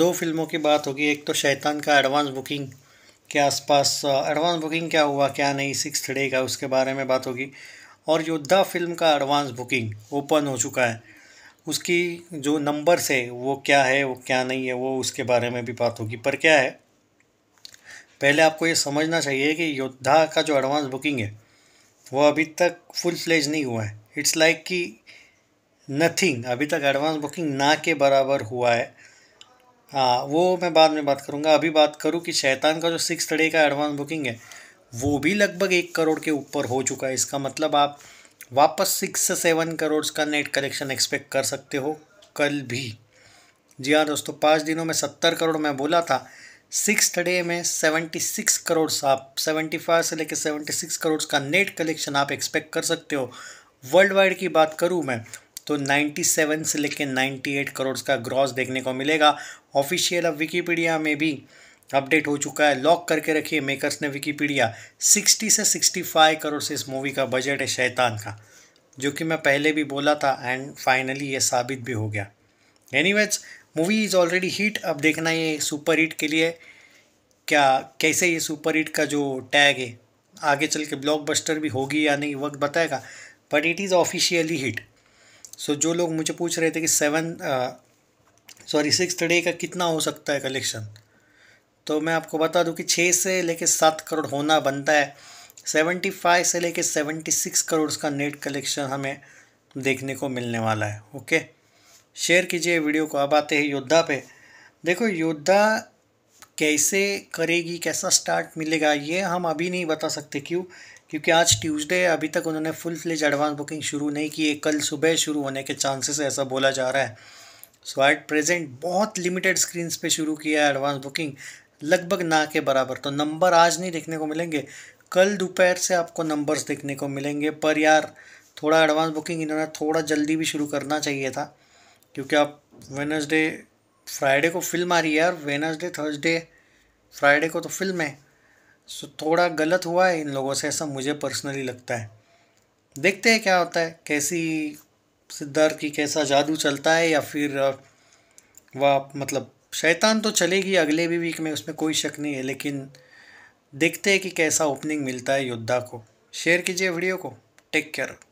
दो फिल्मों की बात होगी एक तो शैतान का एडवांस बुकिंग के आसपास एडवांस बुकिंग क्या हुआ क्या नहीं सिक्स डे का उसके बारे में बात होगी और योद्धा फिल्म का एडवांस बुकिंग ओपन हो चुका है उसकी जो नंबर्स है वो क्या है वो क्या नहीं है वो उसके बारे में भी बात होगी पर क्या है पहले आपको ये समझना चाहिए कि योद्धा का जो एडवांस बुकिंग है वो अभी तक फुल फ्लेज नहीं हुआ है इट्स लाइक कि नथिंग अभी तक एडवांस बुकिंग ना के बराबर हुआ है हाँ वो मैं बाद में बात करूँगा अभी बात करूँ कि शैतान का जो सिक्स डे का एडवांस बुकिंग है वो भी लगभग एक करोड़ के ऊपर हो चुका है इसका मतलब आप वापस सिक्स से सेवन करोड़ का नेट कलेक्शन एक्सपेक्ट कर सकते हो कल भी जी हाँ दोस्तों पाँच दिनों में सत्तर करोड़ मैं बोला था सिक्स डे में सेवेंटी सिक्स करोड़ आप सेवेंटी फाइव से लेकर सेवेंटी सिक्स करोड़ का नेट कलेक्शन आप एक्सपेक्ट कर सकते हो वर्ल्ड वाइड की बात करूँ मैं तो 97 से लेकर 98 करोड़ का ग्रॉस देखने को मिलेगा ऑफिशियल अब विकीपीडिया में भी अपडेट हो चुका है लॉक करके रखिए मेकर्स ने विकीपीडिया 60 से 65 करोड़ से इस मूवी का बजट है शैतान का जो कि मैं पहले भी बोला था एंड फाइनली ये साबित भी हो गया any movie is already hit अब देखना ये सुपर हिट के लिए क्या कैसे ये सुपर हिट का जो टैग है आगे चल के ब्लॉकबस्टर भी होगी या नहीं वक्त बताएगा but it is officially hit so जो लोग मुझे पूछ रहे थे कि सेवन सॉरी सिक्स डे का कितना हो सकता है कलेक्शन तो मैं आपको बता दूं कि छः से लेके सात करोड़ होना बनता है सेवेंटी फाइव से लेके सेवेंटी सिक्स करोड़ का नेट कलेक्शन हमें देखने को मिलने वाला है ओके शेयर कीजिए वीडियो को अब आते हैं योद्धा पे देखो योद्धा कैसे करेगी कैसा स्टार्ट मिलेगा ये हम अभी नहीं बता सकते क्यों क्योंकि आज ट्यूसडे है अभी तक उन्होंने फुल फ्लेज एडवांस बुकिंग शुरू नहीं की है कल सुबह शुरू होने के चांसेस ऐसा बोला जा रहा है सो एट प्रेजेंट बहुत लिमिटेड स्क्रीन्स पे शुरू किया है एडवांस बुकिंग लगभग ना के बराबर तो नंबर आज नहीं देखने को मिलेंगे कल दोपहर से आपको नंबर्स देखने को मिलेंगे पर यार थोड़ा एडवांस बुकिंग इन्होंने थोड़ा जल्दी भी शुरू करना चाहिए था क्योंकि आप वेनसडे फ्राइडे को फिल्म आ रही है यार वेनसडे थर्सडे फ्राइडे को तो फिल्म है सो थोड़ा गलत हुआ है इन लोगों से ऐसा मुझे पर्सनली लगता है देखते हैं क्या होता है कैसी सिद्धार्थ की कैसा जादू चलता है या फिर वह मतलब शैतान तो चलेगी अगले भी वीक में उसमें कोई शक नहीं है लेकिन देखते हैं कि कैसा ओपनिंग मिलता है योद्धा को शेयर कीजिए वीडियो को टेक केयर